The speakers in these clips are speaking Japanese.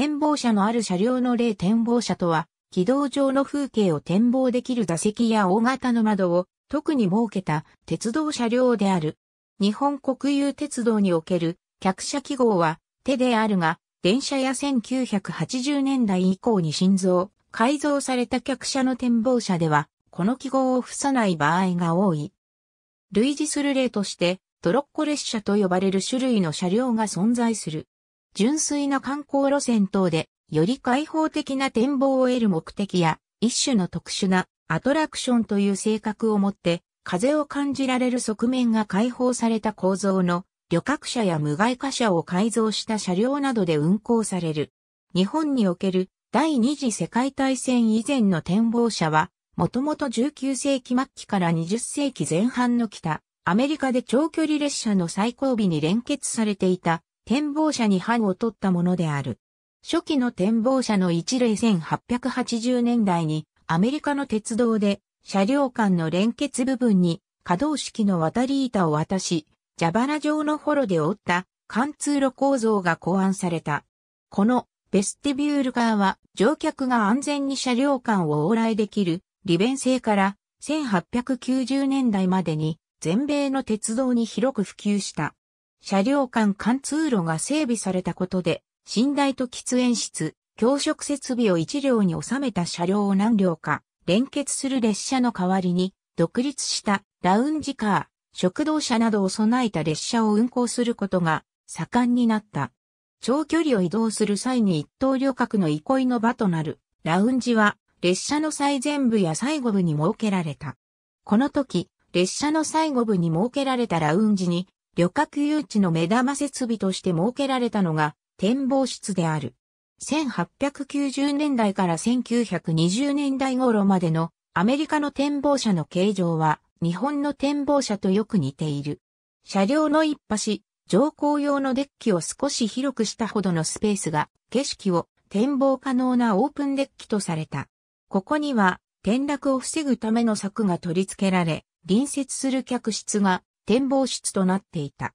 展望車のある車両の例展望車とは、軌道上の風景を展望できる座席や大型の窓を特に設けた鉄道車両である。日本国有鉄道における客車記号は手であるが、電車や1980年代以降に新造、改造された客車の展望車では、この記号を付さない場合が多い。類似する例として、トロッコ列車と呼ばれる種類の車両が存在する。純粋な観光路線等で、より開放的な展望を得る目的や、一種の特殊なアトラクションという性格を持って、風を感じられる側面が開放された構造の旅客車や無害貨車を改造した車両などで運行される。日本における第二次世界大戦以前の展望車は、もともと19世紀末期から20世紀前半の北、アメリカで長距離列車の最後尾に連結されていた展望車に版を取ったものである。初期の展望車の一例1880年代にアメリカの鉄道で車両間の連結部分に可動式の渡り板を渡し、蛇腹状のホロで折った貫通路構造が考案された。このベスティビュールカーは乗客が安全に車両間を往来できる利便性から1890年代までに全米の鉄道に広く普及した。車両間貫通路が整備されたことで、寝台と喫煙室、教職設備を一両に収めた車両を何両か連結する列車の代わりに、独立したラウンジカー、食堂車などを備えた列車を運行することが盛んになった。長距離を移動する際に一等旅客の憩いの場となるラウンジは列車の最前部や最後部に設けられた。この時、列車の最後部に設けられたラウンジに旅客誘致の目玉設備として設けられたのが展望室である。1890年代から1920年代頃までのアメリカの展望車の形状は日本の展望車とよく似ている。車両の一端、乗降用のデッキを少し広くしたほどのスペースが景色を展望可能なオープンデッキとされた。ここには転落を防ぐための柵が取り付けられ、隣接する客室が展望室となっていた。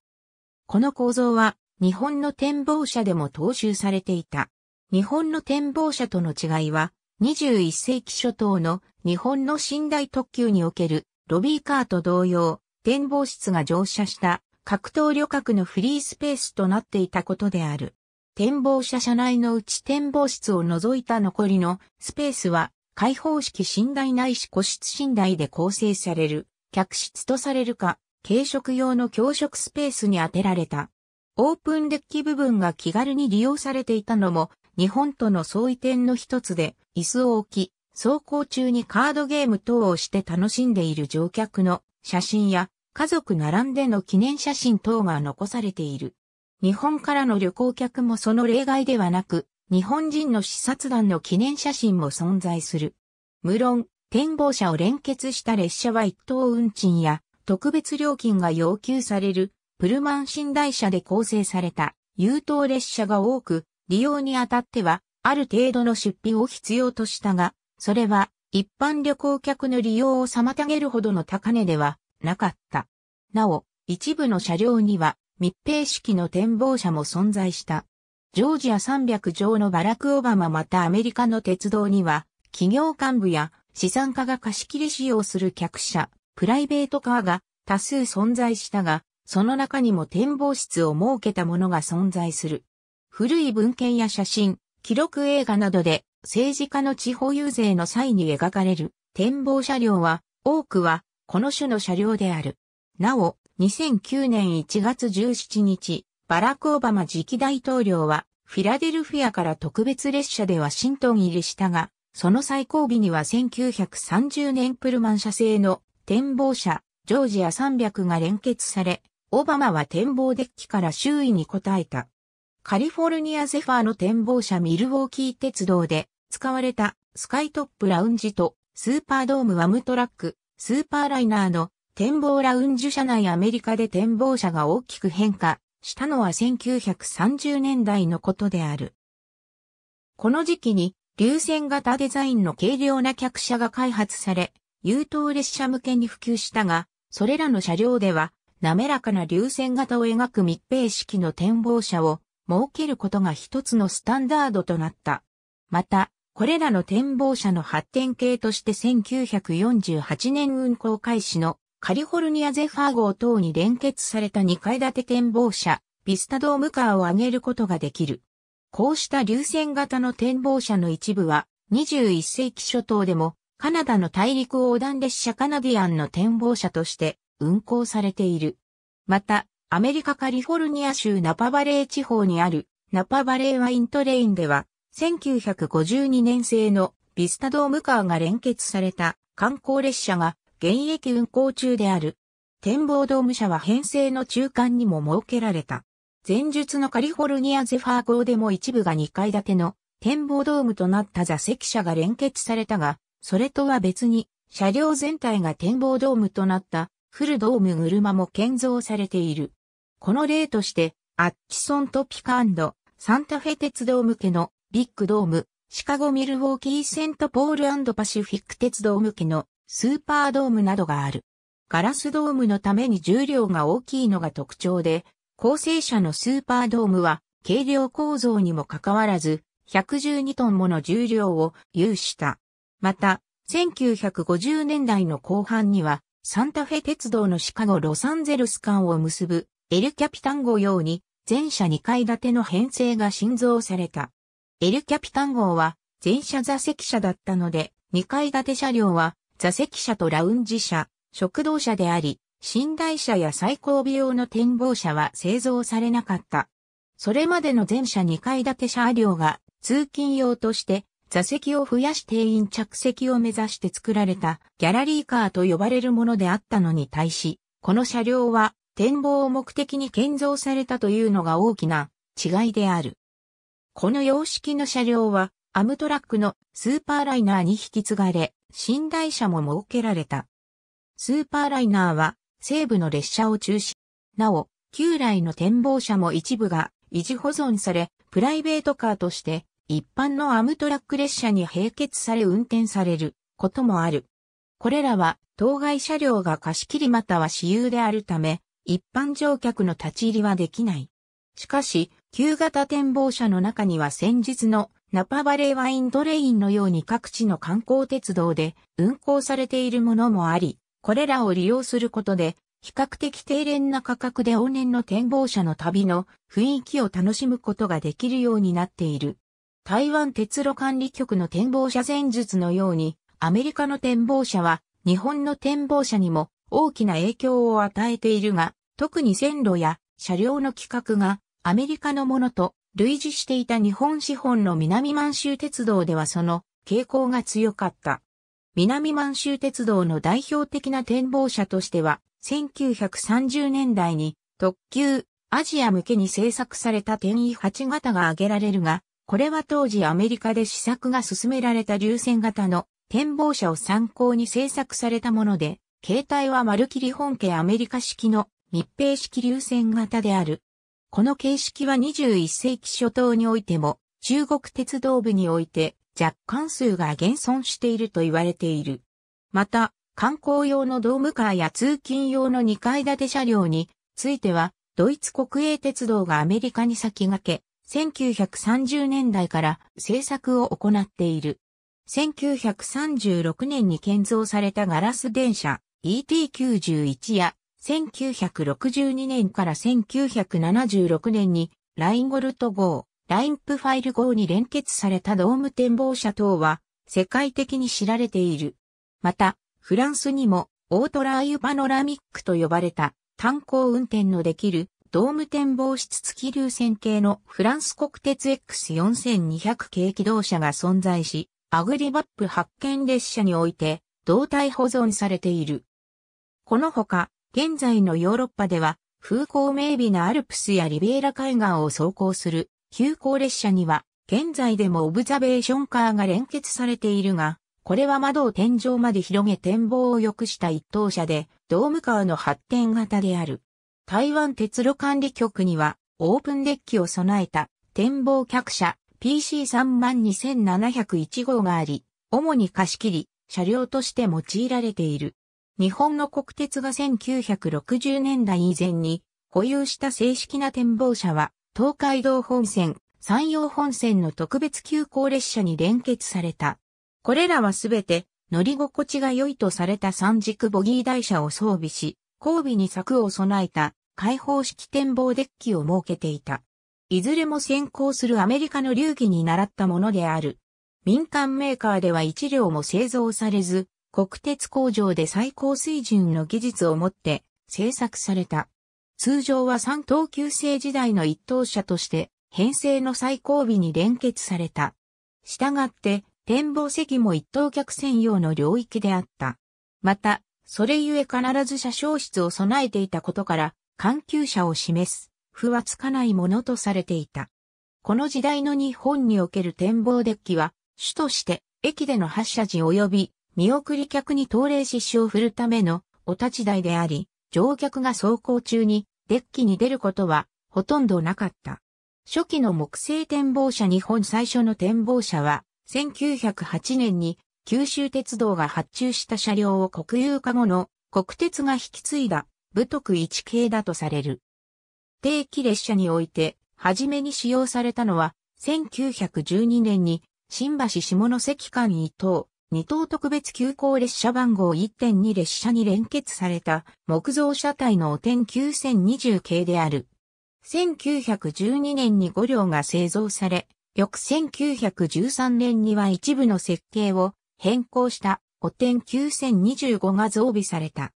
この構造は日本の展望車でも踏襲されていた。日本の展望車との違いは、21世紀初頭の日本の寝台特急におけるロビーカーと同様、展望室が乗車した格闘旅客のフリースペースとなっていたことである。展望車車内のうち展望室を除いた残りのスペースは開放式寝台ないし個室寝台で構成される客室とされるか軽食用の教職スペースに当てられた。オープンデッキ部分が気軽に利用されていたのも、日本との相違点の一つで、椅子を置き、走行中にカードゲーム等をして楽しんでいる乗客の写真や、家族並んでの記念写真等が残されている。日本からの旅行客もその例外ではなく、日本人の視察団の記念写真も存在する。無論、展望車を連結した列車は一等運賃や特別料金が要求される、プルマン寝台車で構成された、優等列車が多く、利用にあたっては、ある程度の出費を必要としたが、それは、一般旅行客の利用を妨げるほどの高値ではなかった。なお、一部の車両には密閉式の展望車も存在した。ジョージア300条のバラク・オバマまたアメリカの鉄道には企業幹部や資産家が貸し切り使用する客車、プライベートカーが多数存在したが、その中にも展望室を設けたものが存在する。古い文献や写真、記録映画などで政治家の地方遊説の際に描かれる展望車両は多くはこの種の車両である。なお、2009年1月17日、バラク・オバマ次期大統領はフィラデルフィアから特別列車でワシントン入りしたが、その最後尾には1930年プルマン社製の展望車、ジョージア300が連結され、オバマは展望デッキから周囲に応えた。カリフォルニアゼファーの展望車ミルウォーキー鉄道で使われたスカイトップラウンジとスーパードームワムトラック、スーパーライナーの展望ラウンジ車内アメリカで展望車が大きく変化したのは1930年代のことである。この時期に流線型デザインの軽量な客車が開発され、優等列車向けに普及したが、それらの車両では、滑らかな流線型を描く密閉式の展望車を設けることが一つのスタンダードとなった。また、これらの展望車の発展系として1948年運行開始のカリフォルニアゼファー号等に連結された2階建て展望車、ビスタドームカーを上げることができる。こうした流線型の展望車の一部は21世紀初頭でもカナダの大陸横断列車カナディアンの展望車として運行されている。また、アメリカカリフォルニア州ナパバレー地方にあるナパバレーワイントレインでは、1952年製のビスタドームカーが連結された観光列車が現役運行中である。展望ドーム車は編成の中間にも設けられた。前述のカリフォルニアゼファー号でも一部が2階建ての展望ドームとなった座席車が連結されたが、それとは別に、車両全体が展望ドームとなったフルドーム車も建造されている。この例として、アッチソントピカサンタフェ鉄道向けのビッグドーム、シカゴミルウォーキーセントポールパシフィック鉄道向けのスーパードームなどがある。ガラスドームのために重量が大きいのが特徴で、構成車のスーパードームは軽量構造にもかかわらず、112トンもの重量を有した。また、1950年代の後半には、サンタフェ鉄道のシカゴ・ロサンゼルス間を結ぶエルキャピタン号用に全車2階建ての編成が新造された。エルキャピタン号は全車座席車だったので、2階建て車両は座席車とラウンジ車、食堂車であり、寝台車や最後尾用の展望車は製造されなかった。それまでの全車2階建て車両が通勤用として座席を増やし定員着席を目指して作られたギャラリーカーと呼ばれるものであったのに対し、この車両は展望を目的に建造されたというのが大きな違いである。この様式の車両はアムトラックのスーパーライナーに引き継がれ、寝台車も設けられた。スーパーライナーは西部の列車を中心。なお、旧来の展望車も一部が維持保存され、プライベートカーとして一般のアムトラック列車に並結され運転されることもある。これらは当該車両が貸し切りまたは私有であるため、一般乗客の立ち入りはできない。しかし、旧型展望車の中には先日のナパバレーワインドレインのように各地の観光鉄道で運行されているものもあり、これらを利用することで、比較的低廉な価格で往年の展望車の旅の雰囲気を楽しむことができるようになっている。台湾鉄路管理局の展望車戦術のように、アメリカの展望車は日本の展望車にも大きな影響を与えているが、特に線路や車両の規格がアメリカのものと類似していた日本資本の南満州鉄道ではその傾向が強かった。南満州鉄道の代表的な展望車としては、1930年代に特急アジア向けに製作された天位8型が挙げられるが、これは当時アメリカで試作が進められた流線型の展望車を参考に制作されたもので、携帯は丸切り本家アメリカ式の密閉式流線型である。この形式は21世紀初頭においても、中国鉄道部において若干数が現存していると言われている。また、観光用のドームカーや通勤用の2階建て車両については、ドイツ国営鉄道がアメリカに先駆け、1930年代から製作を行っている。1936年に建造されたガラス電車 ET91 や1962年から1976年にラインゴルト号、ラインプファイル号に連結されたドーム展望車等は世界的に知られている。また、フランスにもオートラーユパノラミックと呼ばれた炭鉱運転のできるドーム展望室付き流線形のフランス国鉄 X4200 系機動車が存在し、アグリバップ発見列車において、胴体保存されている。このほか、現在のヨーロッパでは、風光明媚なアルプスやリベーラ海岸を走行する、急行列車には、現在でもオブザベーションカーが連結されているが、これは窓を天井まで広げ展望を良くした一等車で、ドームカーの発展型である。台湾鉄路管理局には、オープンデッキを備えた展望客車 PC32701 号があり、主に貸し切り、車両として用いられている。日本の国鉄が1960年代以前に保有した正式な展望車は、東海道本線、山陽本線の特別急行列車に連結された。これらはすべて乗り心地が良いとされた三軸ボギー台車を装備し、交尾に柵を備えた開放式展望デッキを設けていた。いずれも先行するアメリカの流儀に習ったものである。民間メーカーでは1両も製造されず、国鉄工場で最高水準の技術を持って製作された。通常は3等級制時代の一等車として、編成の最後尾に連結された。したがって、展望席も一等客専用の領域であった。また、それゆえ必ず車掌室を備えていたことから、関球車を示す、ふはつかないものとされていた。この時代の日本における展望デッキは、主として、駅での発車時及び、見送り客に東礼獅子を振るための、お立ち台であり、乗客が走行中に、デッキに出ることは、ほとんどなかった。初期の木製展望車日本最初の展望車は、1908年に九州鉄道が発注した車両を国有化後の国鉄が引き継いだ武徳一系だとされる。定期列車において、初めに使用されたのは、1912年に新橋下関間2等、2等特別急行列車番号1.2列車に連結された木造車体の汚点9020系である。1912年に5両が製造され、翌1913年には一部の設計を変更した汚点9025が増備された。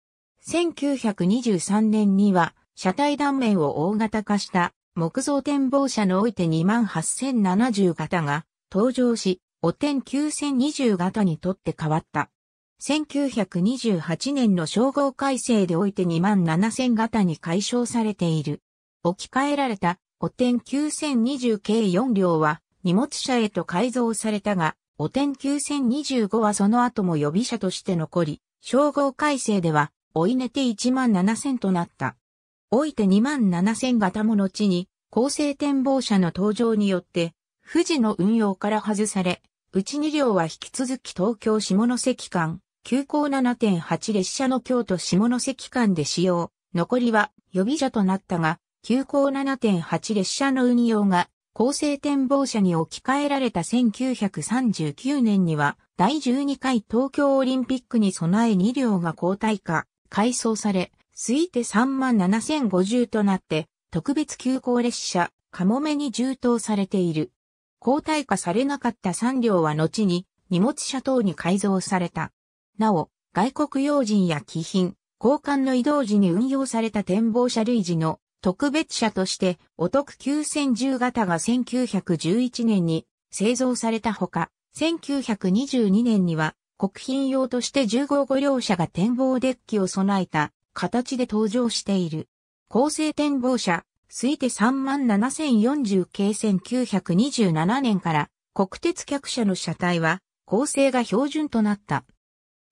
1923年には車体断面を大型化した木造展望車のおいて28070型が登場し、汚点9020型にとって変わった。1928年の称号改正でおいて27000型に解消されている。置き換えられた汚点9020計4両は荷物車へと改造されたが、お天9025はその後も予備者として残り、称号改正では、おいねて1万7000となった。おいて2万7000型も後に、構成展望車の登場によって、富士の運用から外され、うち2両は引き続き東京下関間、急行7.8列車の京都下関間で使用、残りは予備車となったが、急行7.8列車の運用が構成展望車に置き換えられた1939年には、第12回東京オリンピックに備え2両が交代化、改装され、推定37,050となって、特別急行列車、カモメに充当されている。交代化されなかった3両は後に、荷物車等に改造された。なお、外国要人や貴賓、交換の移動時に運用された展望車類時の特別車としてお得9010型が1911年に製造されたほか、1922年には国賓用として1 5号両車が展望デッキを備えた形で登場している。構成展望車、推定37040系1927年から国鉄客車の車体は構成が標準となった。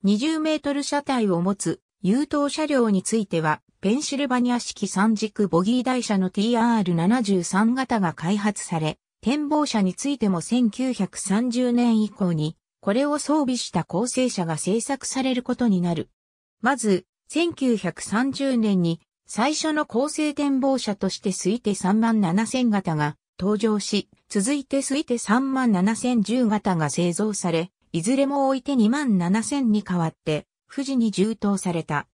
20メートル車体を持つ優等車両についてはペンシルバニア式三軸ボギー台車の TR73 型が開発され、展望車についても1930年以降に、これを装備した構成車が製作されることになる。まず、1930年に最初の構成展望車として推定3万7000型が登場し、続いて推定3万7010型が製造され、いずれも置いて2万7000に変わって、富士に充当された。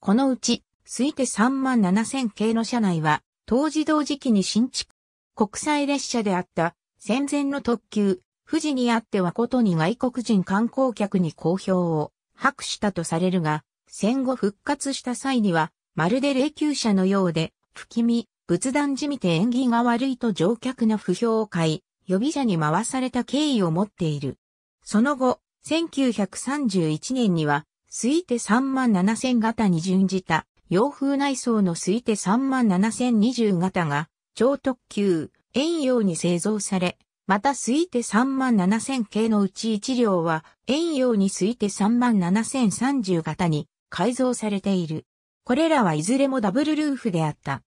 このうち、推定3万7000系の車内は、当時同時期に新築。国際列車であった戦前の特急、富士にあってはことに外国人観光客に好評を博したとされるが、戦後復活した際には、まるで霊柩車のようで、不気味、仏壇じみて縁起が悪いと乗客の不評を買い、予備車に回された経緯を持っている。その後、1931年には、推定3万7000型に準じた洋風内装の推定37020型が、超特急、遠洋に製造され、また推定37000系のうち1両は、遠洋に推定37030型に改造されている。これらはいずれもダブルルーフであった。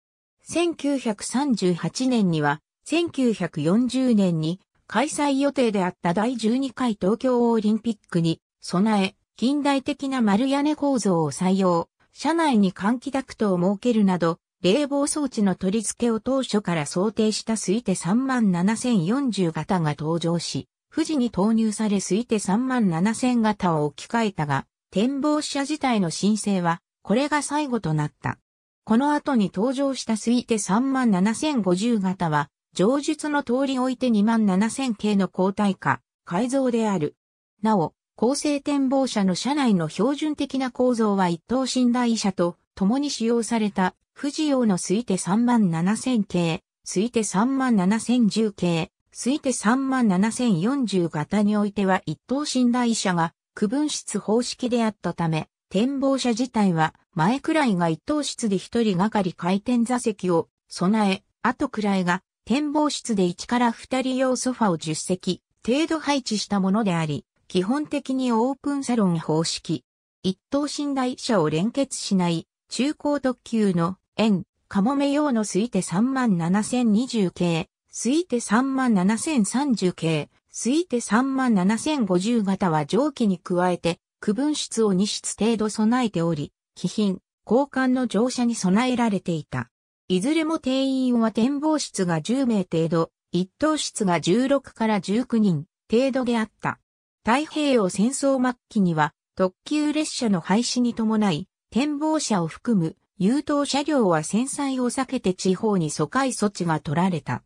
1938年には、1940年に開催予定であった第12回東京オリンピックに備え、近代的な丸屋根構造を採用。車内に換気ダクトを設けるなど、冷房装置の取り付けを当初から想定した推定37040型が登場し、富士に投入され推定37000型を置き換えたが、展望車自体の申請は、これが最後となった。この後に登場した推定37050型は、上述の通りおいて27000系の交代化、改造である。なお、高生展望車の車内の標準的な構造は一等寝台車と共に使用された富士用の推定37000系、推定37010系、推定37040型においては一等寝台車が区分室方式であったため、展望車自体は前くらいが一等室で一人がかり回転座席を備え、後くらいが展望室で1から2人用ソファを10席程度配置したものであり、基本的にオープンサロン方式。一等寝台車を連結しない中高特急の円、カモメ用の推定37020系、推定37030系、推定37050型は蒸気に加えて区分室を2室程度備えており、貴品、交換の乗車に備えられていた。いずれも定員は展望室が10名程度、一等室が16から19人程度であった。太平洋戦争末期には特急列車の廃止に伴い、展望車を含む優等車両は戦災を避けて地方に疎開措置が取られた。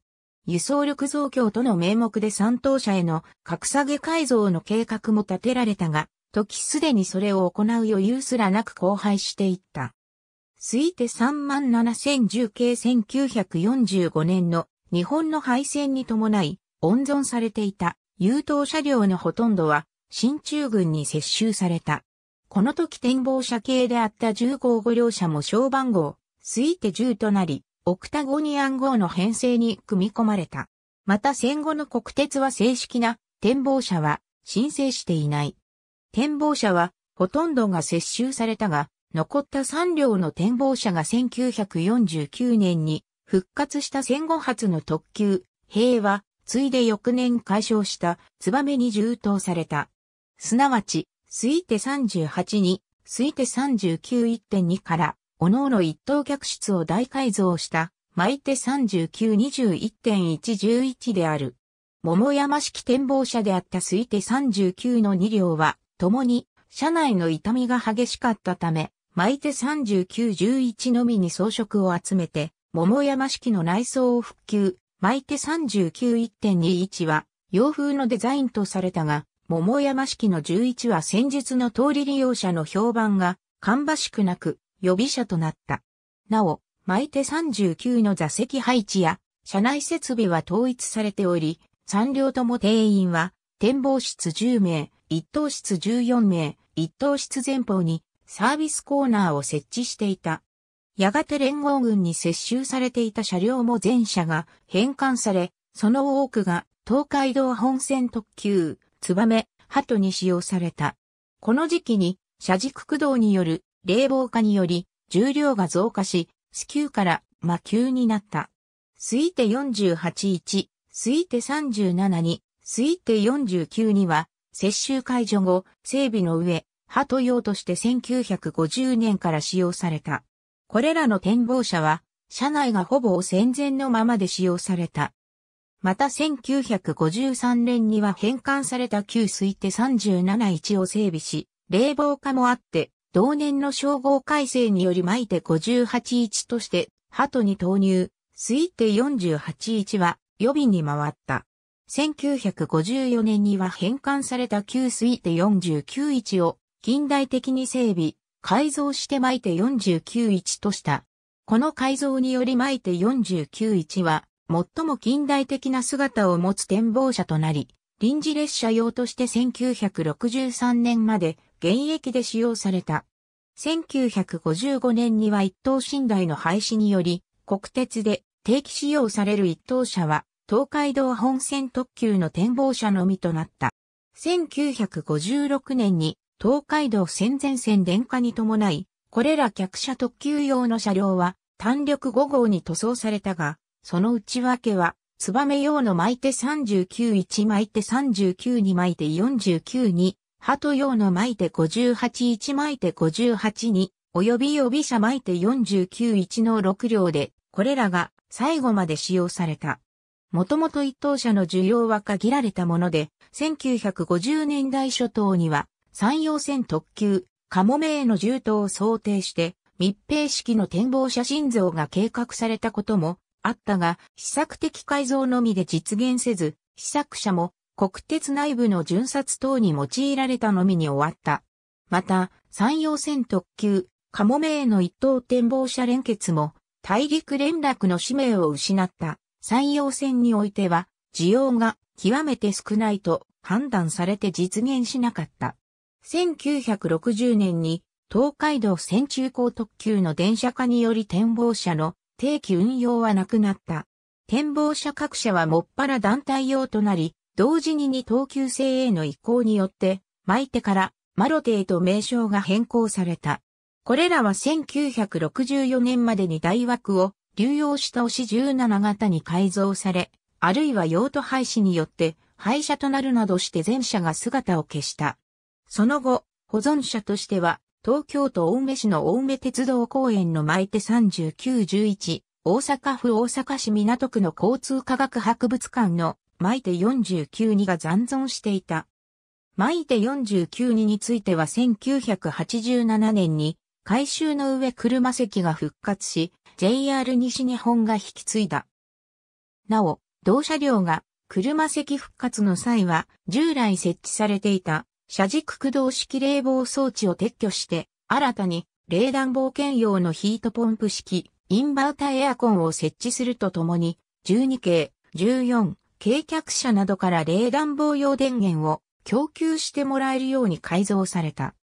輸送力増強との名目で三等車への格下げ改造の計画も立てられたが、時すでにそれを行う余裕すらなく荒廃していった。推定37010系1945年の日本の敗戦に伴い温存されていた優等車両のほとんどは、新中軍に接収された。この時展望車系であった10号5両車も小番号、推定10となり、オクタゴニアン号の編成に組み込まれた。また戦後の国鉄は正式な展望車は申請していない。展望車はほとんどが接収されたが、残った3両の展望車が1949年に復活した戦後初の特急、平和、ついで翌年解消したツバメに充当された。すなわち、推定38に、推定39.1.2から、おのおの一等客室を大改造した、巻いて3921.111である。桃山式展望車であった推定39の2両は、共に、車内の痛みが激しかったため、巻いて3911のみに装飾を集めて、桃山式の内装を復旧、巻いて391.21は洋風のデザインとされたが、桃山式の11は戦術の通り利用者の評判が芳しくなく予備車となった。なお、巻いて39の座席配置や車内設備は統一されており、3両とも定員は展望室10名、1等室14名、1等室前方にサービスコーナーを設置していた。やがて連合軍に接収されていた車両も全車が返還され、その多くが東海道本線特急、ツバメ、鳩に使用された。この時期に、車軸駆動による冷房化により、重量が増加し、スキューから魔球になった。スイテ481、スイテ37に、スイテ49には、接収解除後、整備の上、鳩用として1950年から使用された。これらの展望車は、車内がほぼ戦前のままで使用された。また1953年には返還された旧推定371を整備し、冷房化もあって、同年の称号改正により巻いて581として、鳩に投入、推定481は予備に回った。1954年には返還された旧推定491を近代的に整備、改造して巻いて491とした。この改造により巻いて491は、最も近代的な姿を持つ展望車となり、臨時列車用として1963年まで現役で使用された。1955年には一等寝台の廃止により、国鉄で定期使用される一等車は、東海道本線特急の展望車のみとなった。1956年に東海道線全線電化に伴い、これら客車特急用の車両は単力5号に塗装されたが、その内訳は、ツバメ用の巻いて391巻いて392巻いて49に、鳩用の巻いて581巻いて58に、及び予備車巻いて491の6両で、これらが最後まで使用された。もともと一等車の需要は限られたもので、1950年代初頭には山陽線特急、カモメへの銃刀を想定して密閉式の展望写真像が計画されたこともあったが、試作的改造のみで実現せず、試作者も国鉄内部の巡察等に用いられたのみに終わった。また、山陽線特急、カモメへの一等展望車連結も、大陸連絡の使命を失った山陽線においては、需要が極めて少ないと判断されて実現しなかった。1960年に東海道線中高特急の電車化により展望車の定期運用はなくなった。展望車各社はもっぱら団体用となり、同時に二等級制への移行によって、巻てからマロテへと名称が変更された。これらは1964年までに大枠を流用した推し17型に改造され、あるいは用途廃止によって廃車となるなどして全車が姿を消した。その後、保存者としては、東京都青梅市の青梅鉄道公園の巻手て3911、大阪府大阪市港区の交通科学博物館の巻手て492が残存していた。巻手て492については1987年に改修の上車席が復活し、JR 西日本が引き継いだ。なお、同車両が車席復活の際は従来設置されていた車軸駆動式冷房装置を撤去して、新たに冷暖房兼用のヒートポンプ式、インバータエアコンを設置するとともに、12系、14、軽客車などから冷暖房用電源を供給してもらえるように改造された。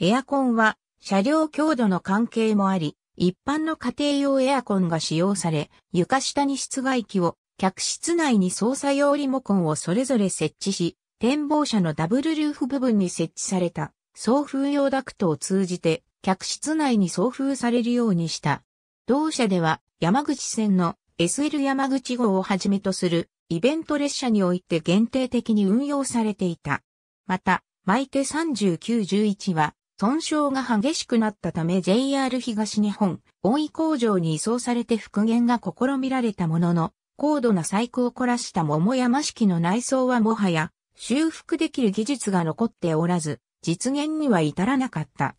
エアコンは車両強度の関係もあり、一般の家庭用エアコンが使用され、床下に室外機を、客室内に操作用リモコンをそれぞれ設置し、展望車のダブルルーフ部分に設置された送風用ダクトを通じて客室内に送風されるようにした。同社では山口線の SL 山口号をはじめとするイベント列車において限定的に運用されていた。また、マイ手3911は損傷が激しくなったため JR 東日本、大井工場に移送されて復元が試みられたものの、高度な細工を凝らした桃山式の内装はもはや修復できる技術が残っておらず、実現には至らなかった。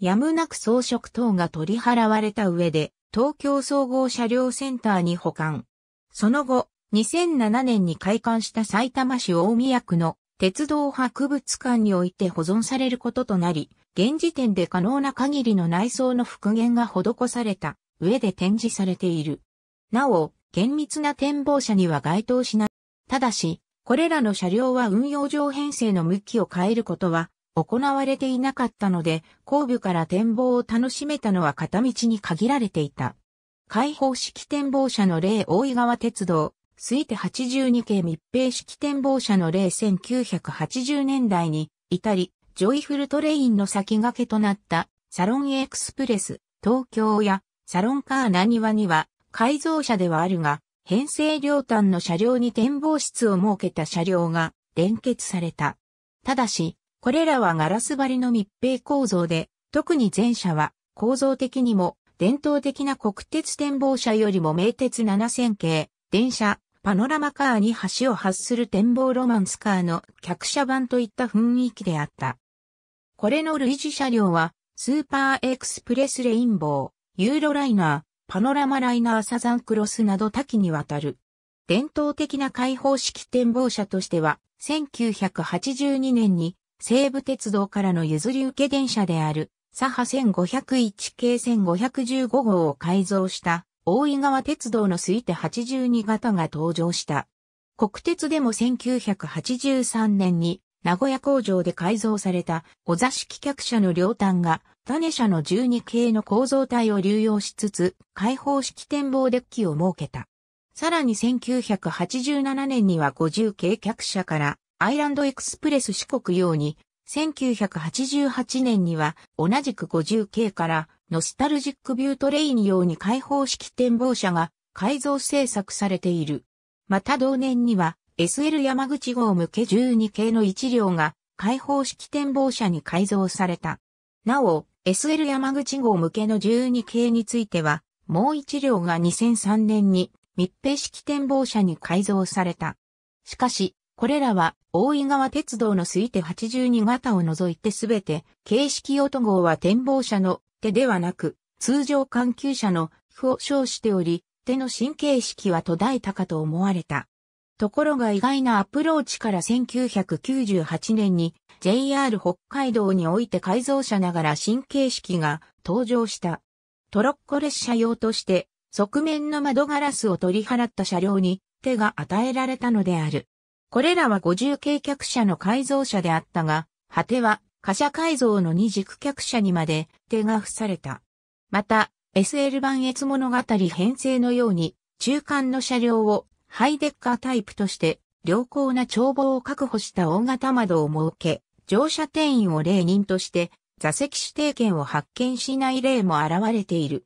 やむなく装飾等が取り払われた上で、東京総合車両センターに保管。その後、2007年に開館した埼玉市大宮区の鉄道博物館において保存されることとなり、現時点で可能な限りの内装の復元が施された上で展示されている。なお、厳密な展望車には該当しない。ただし、これらの車両は運用上編成の向きを変えることは行われていなかったので、後部から展望を楽しめたのは片道に限られていた。開放式展望車の例大井川鉄道、推定82系密閉式展望車の例1980年代に、至り、ジョイフルトレインの先駆けとなったサロンエクスプレス、東京やサロンカーナニワには改造車ではあるが、編成両端の車両に展望室を設けた車両が連結された。ただし、これらはガラス張りの密閉構造で、特に前者は構造的にも伝統的な国鉄展望車よりも名鉄7000系、電車、パノラマカーに橋を発する展望ロマンスカーの客車版といった雰囲気であった。これの類似車両は、スーパーエクスプレスレインボー、ユーロライナー、パノラマライナーサザンクロスなど多岐にわたる。伝統的な開放式展望車としては、1982年に西武鉄道からの譲り受け電車である、サハ1501系1515号を改造した大井川鉄道の推定82型が登場した。国鉄でも1983年に名古屋工場で改造されたお座敷客車の両端が種車の12系の構造体を流用しつつ開放式展望デッキを設けた。さらに1987年には50系客車からアイランドエクスプレス四国用に1988年には同じく50系からノスタルジックビュートレイン用に開放式展望車が改造制作されている。また同年には SL 山口号向け12系の1両が開放式展望車に改造された。なお、SL 山口号向けの12系については、もう1両が2003年に密閉式展望車に改造された。しかし、これらは大井川鉄道の推定82型を除いてすべて、形式音号は展望車の手ではなく、通常環球車の負を称しており、手の神経式は途絶えたかと思われた。ところが意外なアプローチから1998年に JR 北海道において改造車ながら新形式が登場した。トロッコ列車用として側面の窓ガラスを取り払った車両に手が与えられたのである。これらは50系客車の改造車であったが、果ては貨車改造の二軸客車にまで手が付された。また、SL 版越物語編成のように中間の車両をハイデッカータイプとして良好な眺望を確保した大型窓を設け、乗車定員を例人として座席指定券を発見しない例も現れている。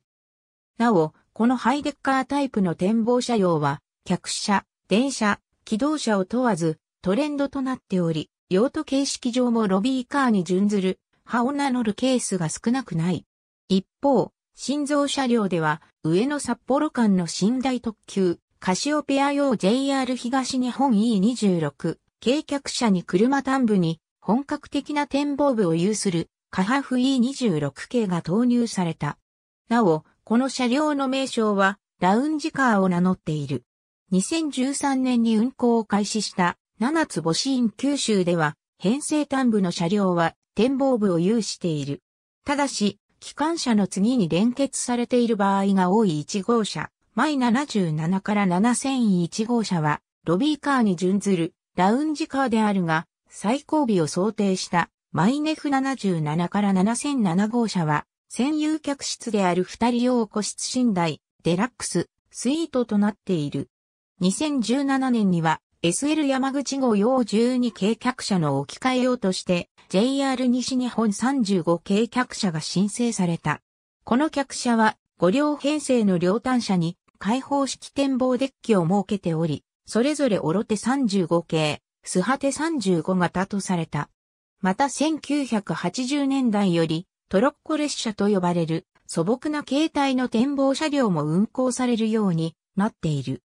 なお、このハイデッカータイプの展望車用は、客車、電車、機動車を問わずトレンドとなっており、用途形式上もロビーカーに準ずる、派を名乗るケースが少なくない。一方、新造車両では、上野札幌間の寝台特急、カシオペア用 JR 東日本 E26、軽客車に車端部に本格的な展望部を有するカハフ E26 系が投入された。なお、この車両の名称はラウンジカーを名乗っている。2013年に運行を開始した七つ星院九州では編成端部の車両は展望部を有している。ただし、機関車の次に連結されている場合が多い1号車、マイ77から7001号車は、ロビーカーに準ずるラウンジカーであるが、最後尾を想定したマイネフ77から7007号車は、専有客室である二人用個室寝台、デラックス、スイートとなっている。2017年には SL 山口号用12軽客車の置き換え用として JR 西日本35軽客車が申請された。この客車は5両編成の両端車に開放式展望デッキを設けており、それぞれオロテ35系、スハテ35型とされた。また1980年代よりトロッコ列車と呼ばれる素朴な形態の展望車両も運行されるようになっている。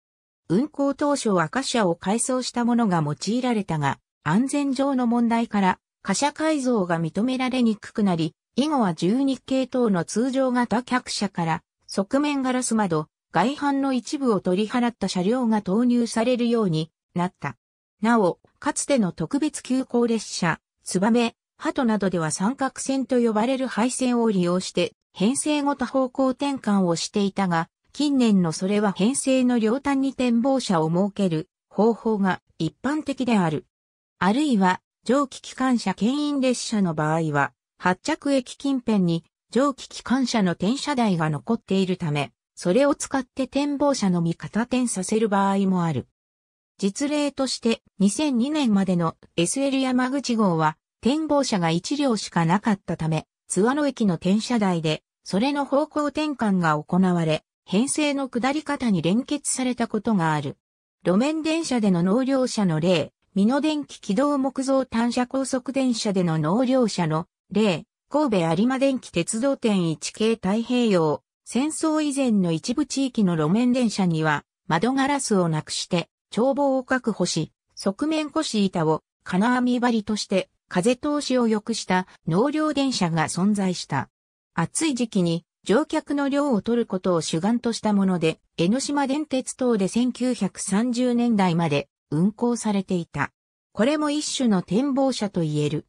運行当初は貨車を改装したものが用いられたが、安全上の問題から貨車改造が認められにくくなり、以後は12系統の通常型客車から側面ガラス窓、外反の一部を取り払った車両が投入されるようになった。なお、かつての特別急行列車、ツバメ、鳩などでは三角線と呼ばれる配線を利用して編成ごと方向転換をしていたが、近年のそれは編成の両端に展望車を設ける方法が一般的である。あるいは、蒸気機関車牽引列車の場合は、発着駅近辺に蒸気機関車の転車台が残っているため、それを使って展望車のみ片転させる場合もある。実例として2002年までの SL 山口号は展望車が1両しかなかったため、津和野駅の転車台で、それの方向転換が行われ、編成の下り方に連結されたことがある。路面電車での納涼車の例、美濃電気軌道木造単車高速電車での納涼車の例、神戸有馬電気鉄道店1系太平洋戦争以前の一部地域の路面電車には窓ガラスをなくして眺望を確保し、側面腰板を金網張りとして風通しを良くした納涼電車が存在した。暑い時期に乗客の量を取ることを主眼としたもので、江ノ島電鉄等で1930年代まで運行されていた。これも一種の展望車と言える。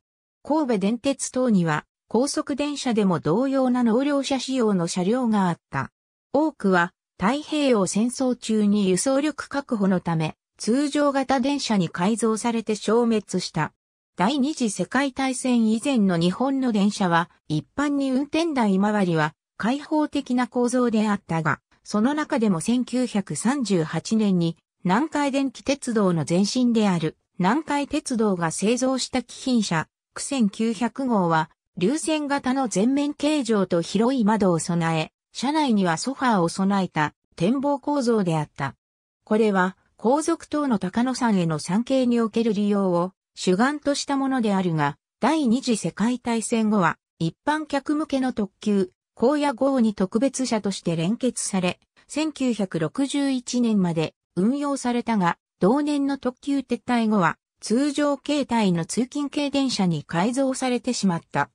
神戸電鉄等には高速電車でも同様な納涼車仕様の車両があった。多くは太平洋戦争中に輸送力確保のため、通常型電車に改造されて消滅した。第二次世界大戦以前の日本の電車は、一般に運転台周りは開放的な構造であったが、その中でも1938年に南海電気鉄道の前身である南海鉄道が製造した貴賓車、9 900号は流線型の全面形状と広い窓を備え、車内にはソファーを備えた展望構造であった。これは、皇族等の高野山への参詣における利用を主眼としたものであるが、第二次世界大戦後は、一般客向けの特急、荒野号に特別車として連結され、1961年まで運用されたが、同年の特急撤退後は、通常形態の通勤系電車に改造されてしまった。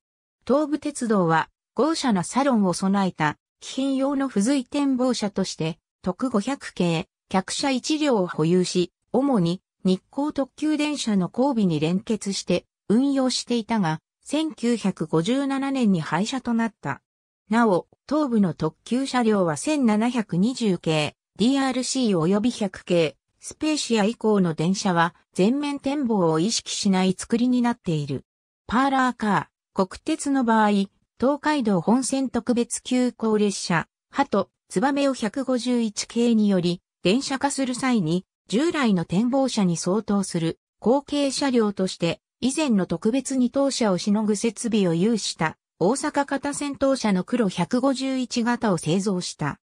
東武鉄道は、豪奢なサロンを備えた、貴品用の付随展望車として、特500系、客車1両を保有し、主に日光特急電車の交尾に連結して運用していたが、1957年に廃車となった。なお、東部の特急車両は1720系、DRC 及び100系、スペーシア以降の電車は全面展望を意識しない作りになっている。パーラーカー、国鉄の場合、東海道本線特別急行列車、鳩、燕を151系により、電車化する際に、従来の展望車に相当する後継車両として、以前の特別に当車をしのぐ設備を有した大阪型戦闘車の黒151型を製造した。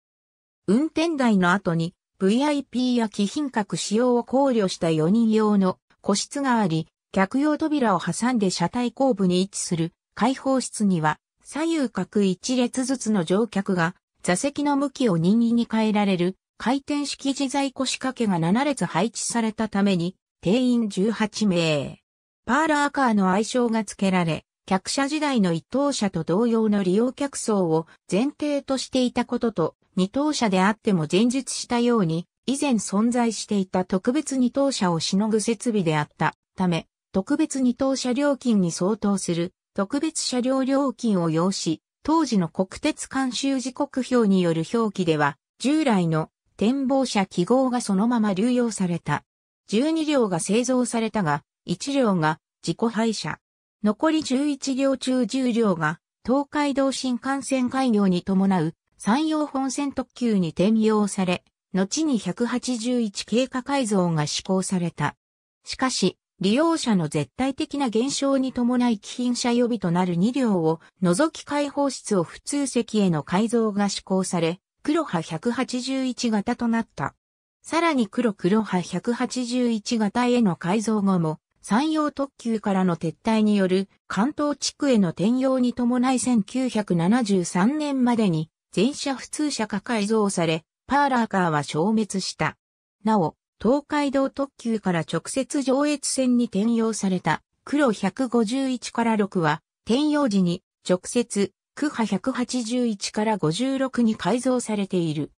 運転台の後に VIP や貴賓格使用を考慮した4人用の個室があり、客用扉を挟んで車体後部に位置する開放室には左右各一列ずつの乗客が座席の向きを任意に変えられる回転式自在腰掛けが7列配置されたために定員18名。パーラーカーの愛称が付けられ、客車時代の一等車と同様の利用客層を前提としていたことと、二等車であっても前述したように、以前存在していた特別二等車をしのぐ設備であったため、特別二等車料金に相当する特別車両料金を要し、当時の国鉄監修時刻表による表記では、従来の展望車記号がそのまま流用された。12両が製造されたが、1両が自己廃車。残り11両中10両が東海道新幹線開業に伴う山陽本線特急に転用され、後に181経過改造が施行された。しかし、利用者の絶対的な減少に伴い貴賓車予備となる2両を除き開放室を普通席への改造が施行され、黒波181型となった。さらに黒黒波181型への改造後も、山陽特急からの撤退による関東地区への転用に伴い1973年までに全車普通車化改造され、パーラーカーは消滅した。なお、東海道特急から直接上越線に転用された黒151から6は転用時に直接区波181から56に改造されている。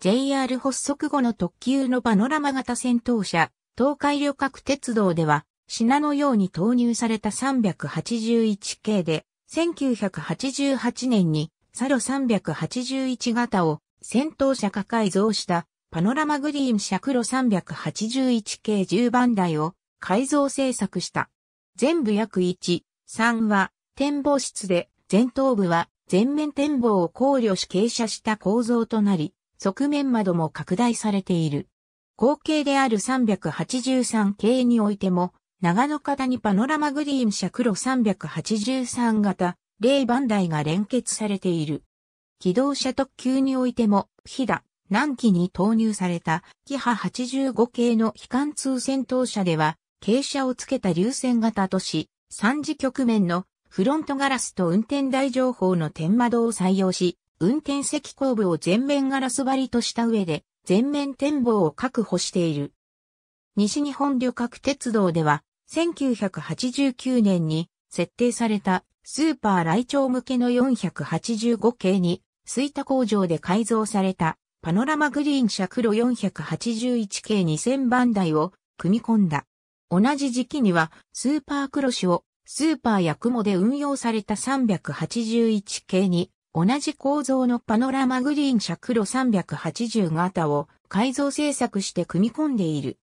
JR 発足後の特急のパノラマ型戦闘車、東海旅客鉄道では、品のように投入された381系で、1988年にサロ381型を戦闘車化改造したパノラマグリーン車黒381系10番台を改造製作した。全部約1、3は展望室で、前頭部は全面展望を考慮し傾斜した構造となり、側面窓も拡大されている。後継である383系においても、長野型にパノラマグリーン車黒383型、0番台が連結されている。機動車特急においても、飛騨、南機に投入されたキハ85系の非貫通戦闘車では、傾斜をつけた流線型とし、三次局面のフロントガラスと運転台情報の天窓を採用し、運転席後部を全面ガラス張りとした上で、全面展望を確保している。西日本旅客鉄道では、1989年に設定されたスーパー来庁向けの485系に、イ田工場で改造されたパノラマグリーン車黒 481K2000 番台を組み込んだ。同じ時期にはスーパークロシをスーパーやモで運用された 381K に同じ構造のパノラマグリーン車黒380型を改造製作して組み込んでいる。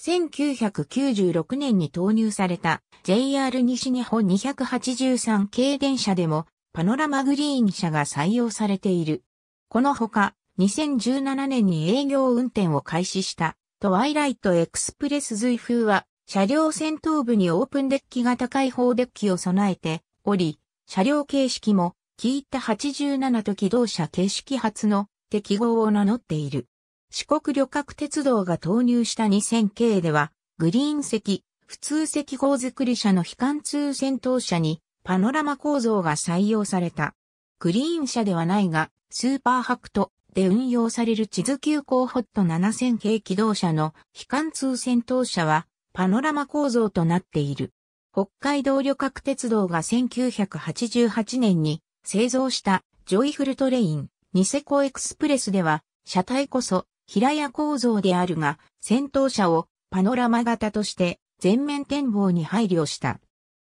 1996年に投入された JR 西日本283系電車でもパノラマグリーン車が採用されている。このほか2017年に営業運転を開始した、トワイライトエクスプレス随風は、車両先頭部にオープンデッキが高い放デッキを備えており、車両形式も、キータ87と機動車形式初の適合を名乗っている。四国旅客鉄道が投入した2000系では、グリーン席、普通席号作り車の非貫通先頭車にパノラマ構造が採用された。グリーン車ではないが、スーパーハクト、って運用される地図急行ホット7000系機動車の非貫通戦闘車はパノラマ構造となっている。北海道旅客鉄道が1988年に製造したジョイフルトレイン、ニセコエクスプレスでは車体こそ平屋構造であるが戦闘車をパノラマ型として全面展望に配慮した。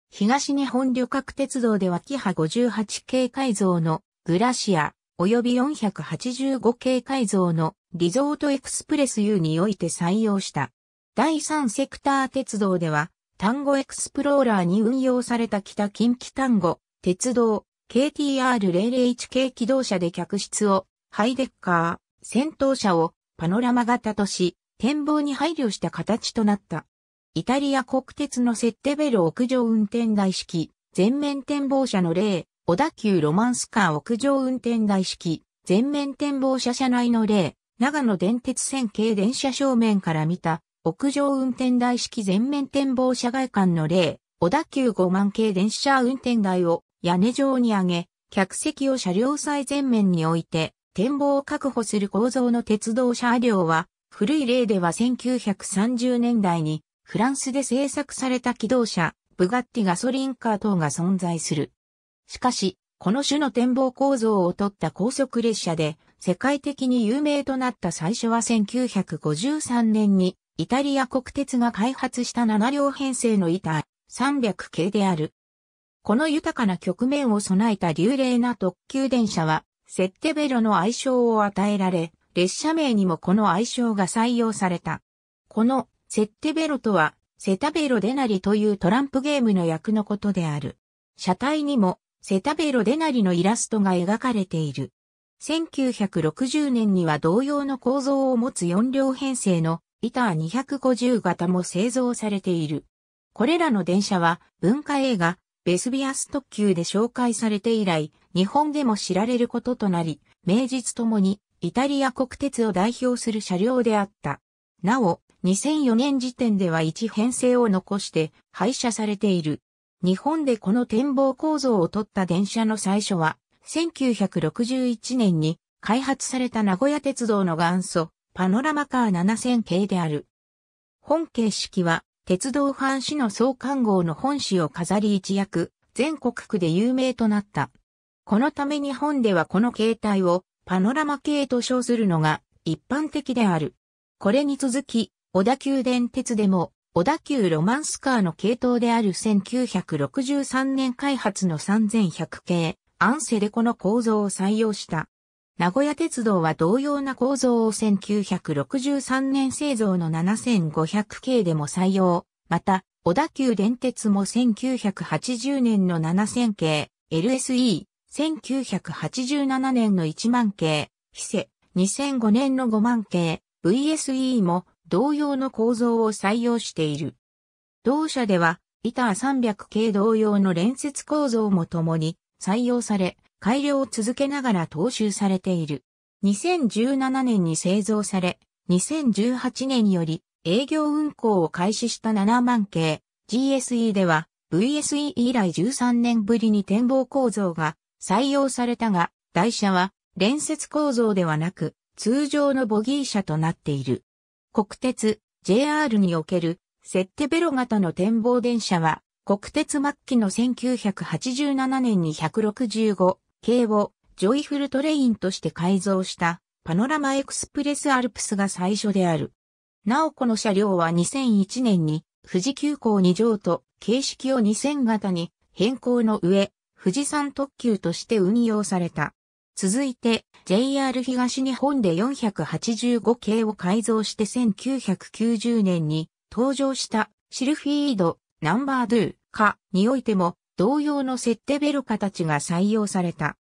東日本旅客鉄道ではキハ58系改造のグラシア、及び485系改造のリゾートエクスプレス U において採用した。第3セクター鉄道では、単語エクスプローラーに運用された北近畿単語、鉄道、KTR001 k 機動車で客室を、ハイデッカー、戦闘車をパノラマ型とし、展望に配慮した形となった。イタリア国鉄のセッテベル屋上運転台式、全面展望車の例、小田急ロマンスカー屋上運転台式、全面展望車車内の例、長野電鉄線系電車正面から見た、屋上運転台式全面展望車外観の例、小田急5万系電車運転台を屋根上に上げ、客席を車両最前面に置いて、展望を確保する構造の鉄道車両は、古い例では1930年代に、フランスで製作された機動車、ブガッティガソリンカー等が存在する。しかし、この種の展望構造をとった高速列車で、世界的に有名となった最初は1953年に、イタリア国鉄が開発した7両編成の板300系である。この豊かな局面を備えた流麗な特急電車は、セッテベロの愛称を与えられ、列車名にもこの愛称が採用された。このセッテベロとは、セタベロデナリというトランプゲームの役のことである。車体にもセタベロデナリのイラストが描かれている。1960年には同様の構造を持つ4両編成の板250型も製造されている。これらの電車は文化映画ベスビアス特急で紹介されて以来、日本でも知られることとなり、名実ともにイタリア国鉄を代表する車両であった。なお、2004年時点では1編成を残して廃車されている。日本でこの展望構造を取った電車の最初は、1961年に開発された名古屋鉄道の元祖、パノラマカー7000系である。本形式は、鉄道藩士の総官号の本誌を飾り一躍、全国区で有名となった。このため日本ではこの形態をパノラマ系と称するのが一般的である。これに続き、小田急電鉄でも小田急ロマンスカーの系統である1963年開発の3100系、アンセデコの構造を採用した。名古屋鉄道は同様な構造を1963年製造の7500系でも採用。また、小田急電鉄も1980年の7000系、LSE、1987年の1万系、ヒセ、2005年の5万系、VSE も同様の構造を採用している。同社では、イター300系同様の連接構造も共に採用され、改良を続けながら踏襲されている。2017年に製造され、2018年より営業運行を開始した7万系 GSE では VSE 以来13年ぶりに展望構造が採用されたが、台車は連接構造ではなく通常のボギー車となっている。国鉄 JR におけるセッテベロ型の展望電車は国鉄末期の1987年に165系をジョイフルトレインとして改造したパノラマエクスプレスアルプスが最初である。なおこの車両は2001年に富士急行2乗と形式を2000型に変更の上、富士山特急として運用された。続いて JR 東日本で485系を改造して1990年に登場したシルフィード、ナンバードゥかにおいても同様の設定ベル形が採用された。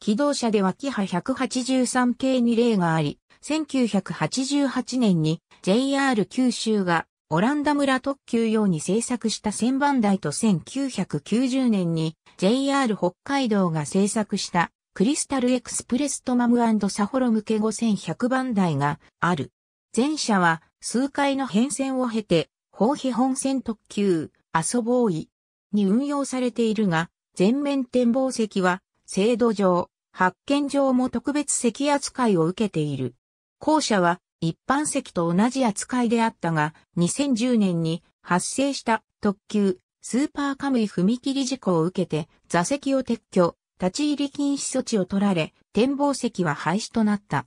機動車ではキハ183系に例があり、1988年に JR 九州がオランダ村特急用に製作した1000番台と1990年に JR 北海道が製作したクリスタルエクスプレストマムサホロ向け5100番台がある。前者は数回の変遷を経て、法比本線特急、アソボーイに運用されているが、全面展望席は、制度上、発見上も特別席扱いを受けている。後者は一般席と同じ扱いであったが、2010年に発生した特急スーパーカムイ踏切事故を受けて座席を撤去、立ち入り禁止措置を取られ、展望席は廃止となった。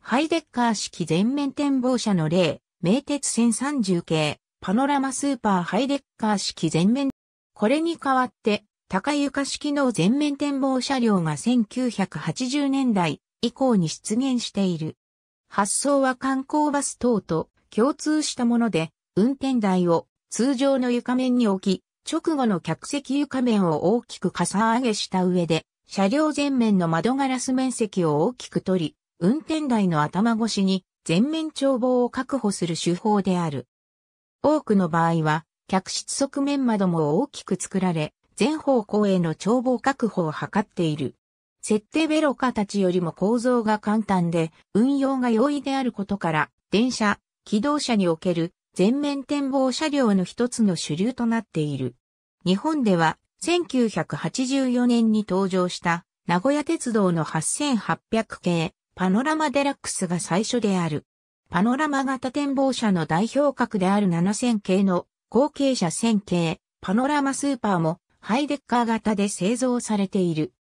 ハイデッカー式全面展望車の例、名鉄線30系、パノラマスーパーハイデッカー式全面。これに代わって、高床式の全面展望車両が1980年代以降に出現している。発想は観光バス等と共通したもので、運転台を通常の床面に置き、直後の客席床面を大きくかさ上げした上で、車両前面の窓ガラス面積を大きく取り、運転台の頭越しに全面眺望を確保する手法である。多くの場合は、客室側面窓も大きく作られ、全方向への眺望確保を図っている。設定ベロカたちよりも構造が簡単で、運用が容易であることから、電車、機動車における全面展望車両の一つの主流となっている。日本では1984年に登場した名古屋鉄道の8800系パノラマデラックスが最初である。パノラマ型展望車の代表格である7000系の後継車1000系パノラマスーパーもハイデッカー型で製造されている。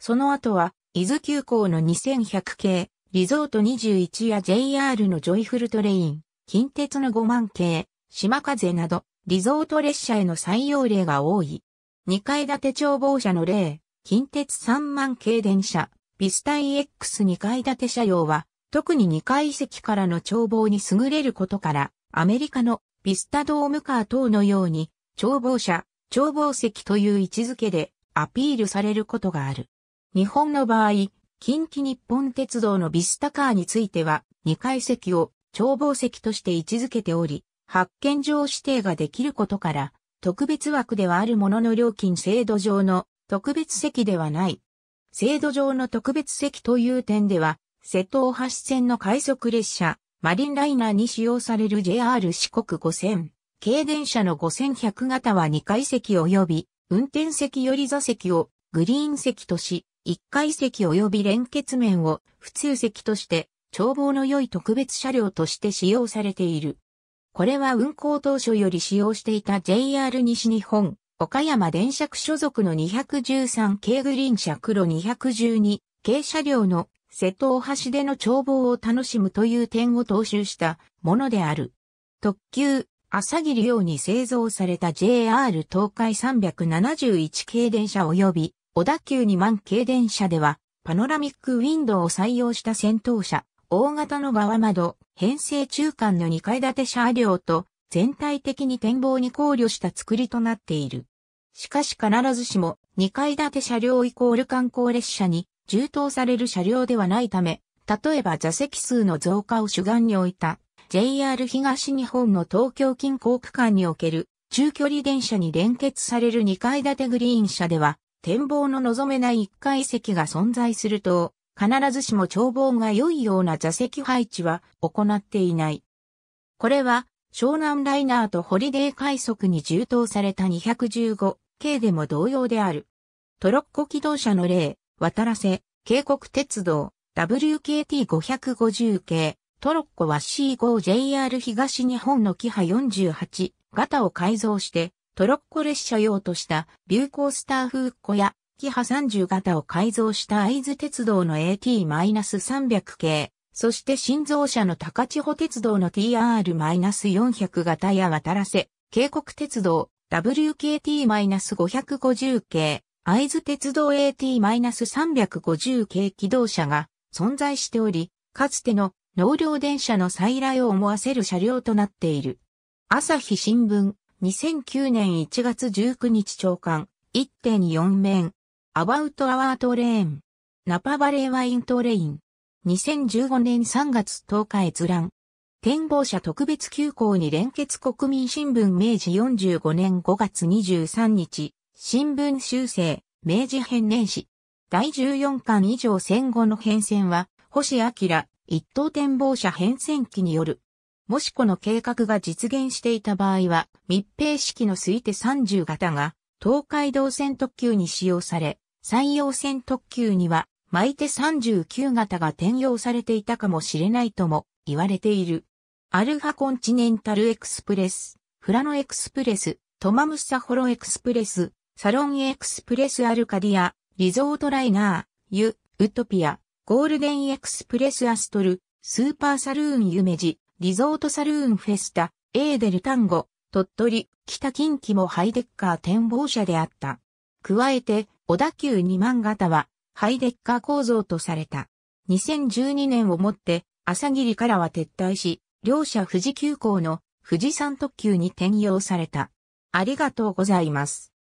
その後は伊豆急行の2100系リゾート21や JR のジョイフルトレイン、近鉄の5万系、島風など、リゾート列車への採用例が多い。2階建て眺望車の例、近鉄3万系電車、ビスタイ X2 階建て車両は、特に2階席からの眺望に優れることから、アメリカのビスタドームカー等のように、眺望車、眺望席という位置づけでアピールされることがある。日本の場合、近畿日本鉄道のビスタカーについては、2階席を眺望席として位置づけており、発見上指定ができることから、特別枠ではあるものの料金制度上の特別席ではない。制度上の特別席という点では、瀬戸大橋線の快速列車、マリンライナーに使用される JR 四国5000、軽電車の5100型は2階席及び、運転席より座席をグリーン席とし、1階席及び連結面を普通席として、眺望の良い特別車両として使用されている。これは運行当初より使用していた JR 西日本、岡山電車区所属の213系グリーン車黒212系車両の瀬戸大橋での眺望を楽しむという点を踏襲したものである。特急、朝霧用に製造された JR 東海371系電車及び小田急2万系電車ではパノラミックウィンドウを採用した先頭車、大型の側窓、編成中間の2階建て車両と、全体的に展望に考慮した作りとなっている。しかし必ずしも、2階建て車両イコール観光列車に、充当される車両ではないため、例えば座席数の増加を主眼に置いた、JR 東日本の東京近郊区間における、中距離電車に連結される2階建てグリーン車では、展望の望めない1階席が存在すると、必ずしも眺望が良いような座席配置は行っていない。これは、湘南ライナーとホリデー快速に充当された215系でも同様である。トロッコ機動車の例、渡らせ、渓谷鉄道、WKT550 系、トロッコは C5JR 東日本のキハ48型を改造して、トロッコ列車用とした流行スター風子や、キハ30型を改造した合津鉄道の AT-300 系、そして新造車の高千穂鉄道の TR-400 型や渡らせ、渓谷鉄道 WKT-550 系、合津鉄道 AT-350 系機動車が存在しており、かつての納涼電車の再来を思わせる車両となっている。朝日新聞、2009年1月19日朝刊、1.4面、アバウトアワートレーン。ナパバレーワイントレイン。2015年3月10日閲覧。展望者特別休校に連結国民新聞明治45年5月23日。新聞修正、明治編年史。第14巻以上戦後の変遷は、星明、一等展望者変遷期による。もしこの計画が実現していた場合は、密閉式の推定30型が、東海道線特急に使用され、山陽線特急には、巻いて39型が転用されていたかもしれないとも言われている。アルファコンチネンタルエクスプレス、フラノエクスプレス、トマムサホロエクスプレス、サロンエクスプレスアルカディア、リゾートライナー、ユ、ウトピア、ゴールデンエクスプレスアストル、スーパーサルーンユメジ、リゾートサルーンフェスタ、エーデルタンゴ、鳥取、北近畿もハイデッカー展望車であった。加えて、小田急2万型は、ハイデッカー構造とされた。2012年をもって、朝霧からは撤退し、両社富士急行の富士山特急に転用された。ありがとうございます。